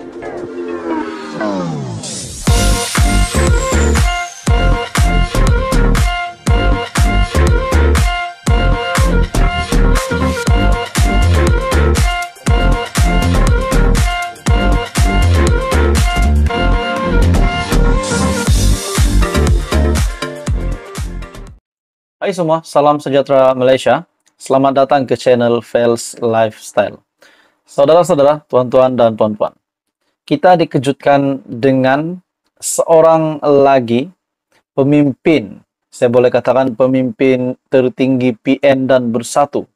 Hai semua, salam sejahtera Malaysia. Selamat datang ke channel Fels Lifestyle. Saudara-saudara, tuan-tuan dan puan-puan kita dikejutkan dengan seorang lagi pemimpin, saya boleh katakan pemimpin tertinggi PN dan bersatu,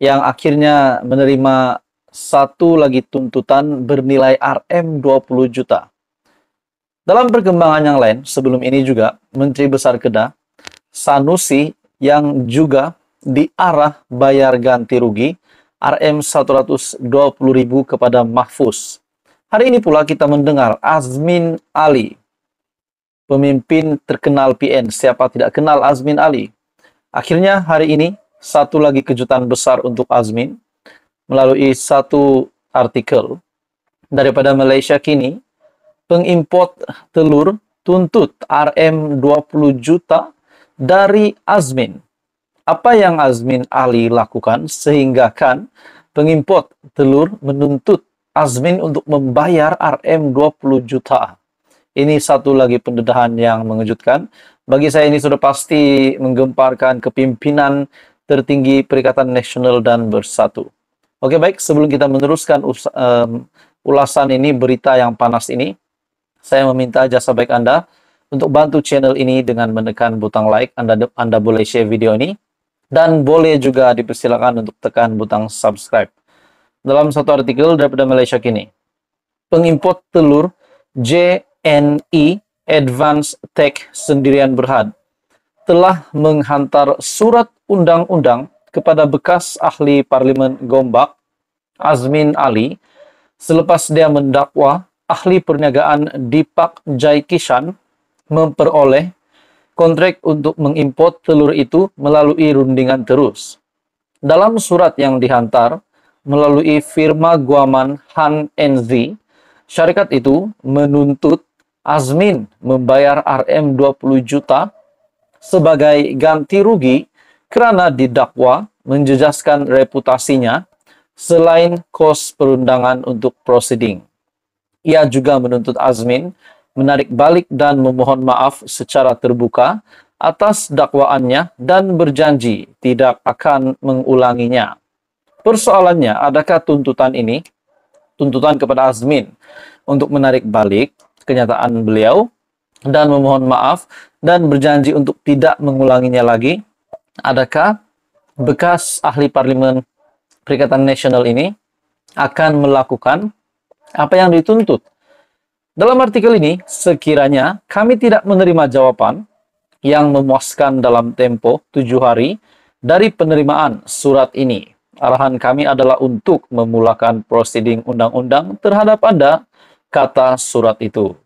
yang akhirnya menerima satu lagi tuntutan bernilai RM 20 juta. Dalam perkembangan yang lain, sebelum ini juga, Menteri Besar Kedah, Sanusi yang juga diarah bayar ganti rugi RM 120.000 kepada Mahfuz Hari ini pula kita mendengar Azmin Ali, pemimpin terkenal PN. Siapa tidak kenal Azmin Ali? Akhirnya hari ini satu lagi kejutan besar untuk Azmin melalui satu artikel daripada Malaysia kini pengimpor telur tuntut RM 20 juta dari Azmin. Apa yang Azmin Ali lakukan sehingga kan pengimport telur menuntut Azmin untuk membayar RM 20 juta. Ini satu lagi pendedahan yang mengejutkan. Bagi saya ini sudah pasti menggemparkan kepimpinan tertinggi Perikatan Nasional dan Bersatu. Oke baik, sebelum kita meneruskan um, ulasan ini, berita yang panas ini, saya meminta jasa baik Anda untuk bantu channel ini dengan menekan butang like. Anda, Anda boleh share video ini. Dan boleh juga dipersilakan untuk tekan butang subscribe dalam satu artikel daripada Malaysia kini. Pengimpor telur JNE Advanced Tech Sendirian Berhad telah menghantar surat undang-undang kepada bekas ahli parlimen Gombak Azmin Ali selepas dia mendakwa ahli perniagaan Dipak Jaikishan memperoleh kontrak untuk mengimpor telur itu melalui rundingan terus. Dalam surat yang dihantar, melalui firma Guaman Han NZ, syarikat itu menuntut Azmin membayar RM 20 juta sebagai ganti rugi karena didakwa menjejaskan reputasinya selain kos perundangan untuk proceeding. Ia juga menuntut Azmin menarik balik dan memohon maaf secara terbuka atas dakwaannya dan berjanji tidak akan mengulanginya. Persoalannya, adakah tuntutan ini, tuntutan kepada Azmin untuk menarik balik kenyataan beliau dan memohon maaf dan berjanji untuk tidak mengulanginya lagi? Adakah bekas ahli parlemen Perikatan Nasional ini akan melakukan apa yang dituntut? Dalam artikel ini, sekiranya kami tidak menerima jawaban yang memuaskan dalam tempo tujuh hari dari penerimaan surat ini, Arahan kami adalah untuk memulakan prosiding undang-undang terhadap Anda, kata surat itu.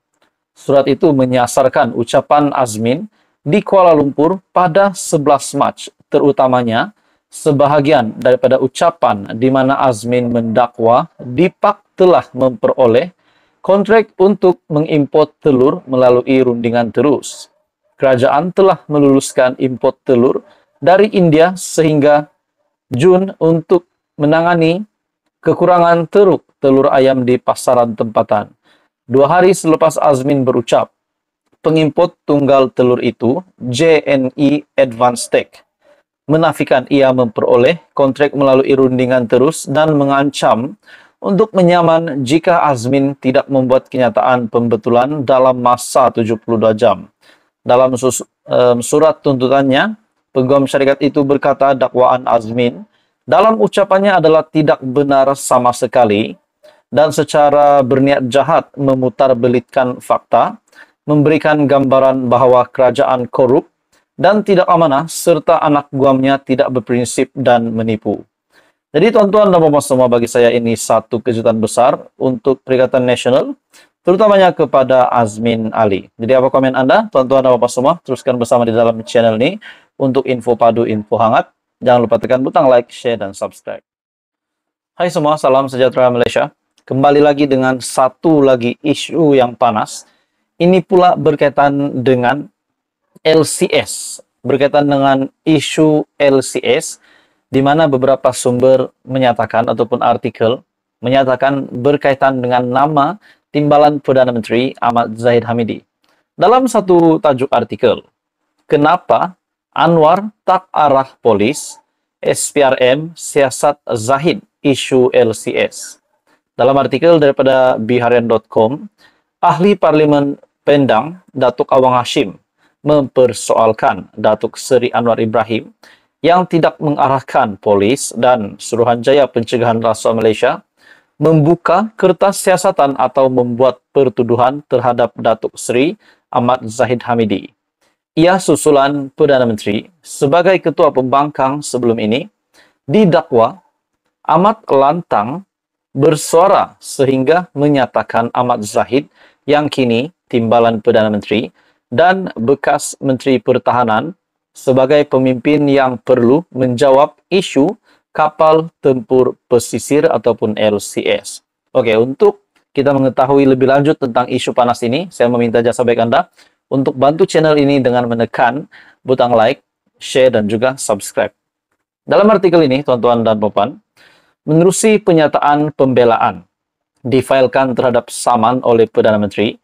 Surat itu menyasarkan ucapan Azmin di Kuala Lumpur pada 11 Mac, terutamanya sebahagian daripada ucapan di mana Azmin mendakwa Dipak telah memperoleh kontrak untuk mengimpor telur melalui rundingan terus. Kerajaan telah meluluskan import telur dari India sehingga Jun untuk menangani kekurangan teruk telur ayam di pasaran tempatan. Dua hari selepas Azmin berucap, pengimpor tunggal telur itu, JNE Advanced Tech, menafikan ia memperoleh kontrak melalui rundingan terus dan mengancam untuk menyaman jika Azmin tidak membuat kenyataan pembetulan dalam masa 72 jam. Dalam surat tuntutannya, Peguam syarikat itu berkata dakwaan Azmin dalam ucapannya adalah tidak benar sama sekali dan secara berniat jahat memutarbelitkan fakta, memberikan gambaran bahwa kerajaan korup dan tidak amanah serta anak guamnya tidak berprinsip dan menipu. Jadi tuan-tuan dan puan semua bagi saya ini satu kejutan besar untuk Perikatan Nasional, terutamanya kepada Azmin Ali. Jadi apa komen Anda? Tuan-tuan dan puan semua, teruskan bersama di dalam channel ini. Untuk info padu info hangat, jangan lupa tekan butang like, share, dan subscribe. Hai semua, salam sejahtera Malaysia. Kembali lagi dengan satu lagi isu yang panas. Ini pula berkaitan dengan LCS, berkaitan dengan isu LCS, di mana beberapa sumber menyatakan ataupun artikel menyatakan berkaitan dengan nama timbalan Perdana Menteri Ahmad Zahid Hamidi. Dalam satu tajuk artikel, kenapa Anwar Tak Arah Polis, SPRM Siasat Zahid Isu LCS. Dalam artikel daripada biharian.com, Ahli Parlimen Pendang, Datuk Awang Hashim, mempersoalkan Datuk Seri Anwar Ibrahim yang tidak mengarahkan polis dan Suruhanjaya Pencegahan Rasuah Malaysia membuka kertas siasatan atau membuat pertuduhan terhadap Datuk Seri Ahmad Zahid Hamidi. ia susulan Perdana Menteri sebagai ketua pembangkang sebelum ini didakwa amat lantang bersuara sehingga menyatakan Ahmad Zahid yang kini timbalan Perdana Menteri dan bekas Menteri Pertahanan sebagai pemimpin yang perlu menjawab isu kapal tempur pesisir ataupun LCS. Oke, untuk kita mengetahui lebih lanjut tentang isu panas ini, saya meminta jasa baik Anda untuk bantu channel ini dengan menekan butang like, share, dan juga subscribe. Dalam artikel ini, tuan-tuan dan papan, menerusi penyataan pembelaan difailkan terhadap Saman oleh Perdana Menteri,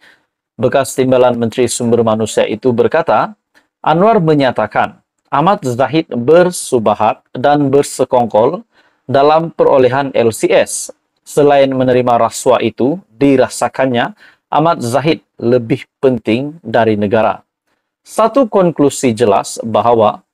bekas timbalan Menteri Sumber Manusia itu berkata, Anwar menyatakan Ahmad Zahid bersubahat dan bersekongkol dalam perolehan LCS. Selain menerima rasuah itu, dirasakannya amat zahid lebih penting dari negara. Satu konklusi jelas bahawa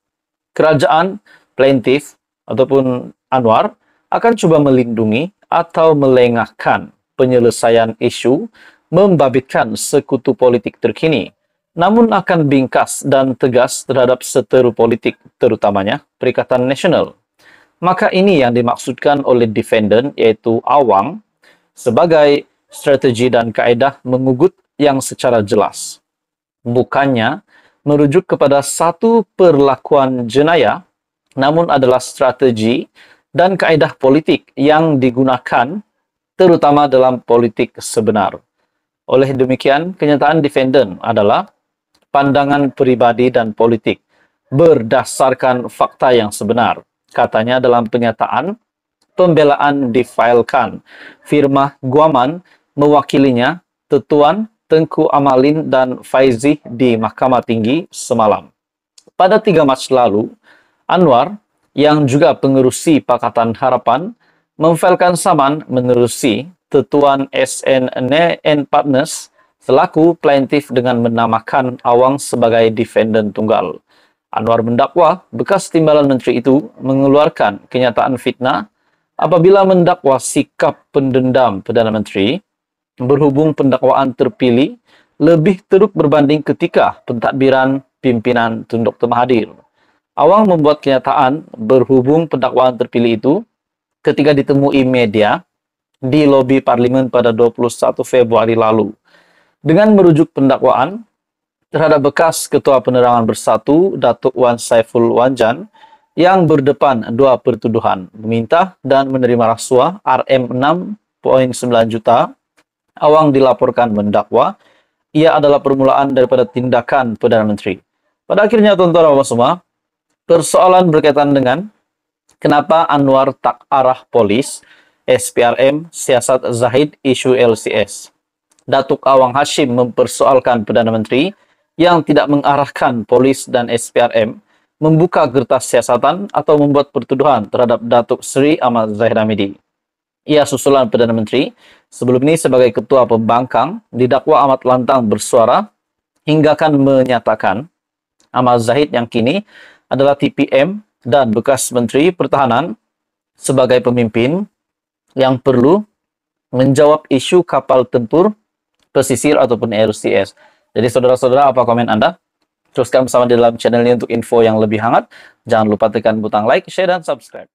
kerajaan plaintif ataupun Anwar akan cuba melindungi atau melengahkan penyelesaian isu membabitkan sekutu politik terkini namun akan bingkas dan tegas terhadap seteru politik terutamanya Perikatan Nasional. Maka ini yang dimaksudkan oleh defendant iaitu Awang sebagai strategi dan kaedah mengugut yang secara jelas. Bukannya merujuk kepada satu perlakuan jenayah, namun adalah strategi dan kaedah politik yang digunakan terutama dalam politik sebenar. Oleh demikian, kenyataan defendant adalah pandangan pribadi dan politik berdasarkan fakta yang sebenar. Katanya dalam pernyataan, pembelaan difailkan. Firma Guaman mewakilinya Tetuan Tengku Amalin dan Faizi di Mahkamah Tinggi semalam. Pada 3 Mac lalu, Anwar yang juga pengerusi Pakatan Harapan memfailkan saman menerusi Tetuan SNN Partners selaku plaintif dengan menamakan Awang sebagai defendant tunggal. Anwar mendakwa bekas timbalan menteri itu mengeluarkan kenyataan fitnah apabila mendakwa sikap pendendam Perdana Menteri berhubung pendakwaan terpilih lebih teruk berbanding ketika pentadbiran pimpinan Tun Dr. Mahathir. Awang membuat kenyataan berhubung pendakwaan terpilih itu ketika ditemui media di lobi parlemen pada 21 Februari lalu. Dengan merujuk pendakwaan terhadap bekas Ketua Penerangan Bersatu Datuk Wan Saiful Wanjan yang berdepan dua pertuduhan, meminta dan menerima rasuah RM 6.9 juta Awang dilaporkan mendakwa. Ia adalah permulaan daripada tindakan Perdana Menteri. Pada akhirnya, tuan-tuan dan semua, persoalan berkaitan dengan kenapa Anwar tak arah polis, SPRM, siasat Zahid, isu LCS. Datuk Awang Hashim mempersoalkan Perdana Menteri yang tidak mengarahkan polis dan SPRM membuka gertas siasatan atau membuat pertuduhan terhadap Datuk Sri Ahmad Zahid Hamidi. Ia susulan Perdana Menteri, sebelum ini sebagai Ketua Pembangkang, didakwa amat lantang bersuara hingga kan menyatakan Amal Zahid yang kini adalah TPM dan bekas Menteri Pertahanan sebagai pemimpin yang perlu menjawab isu kapal tempur pesisir ataupun RCS. Jadi saudara-saudara apa komen Anda? Teruskan bersama di dalam channel ini untuk info yang lebih hangat. Jangan lupa tekan butang like, share, dan subscribe.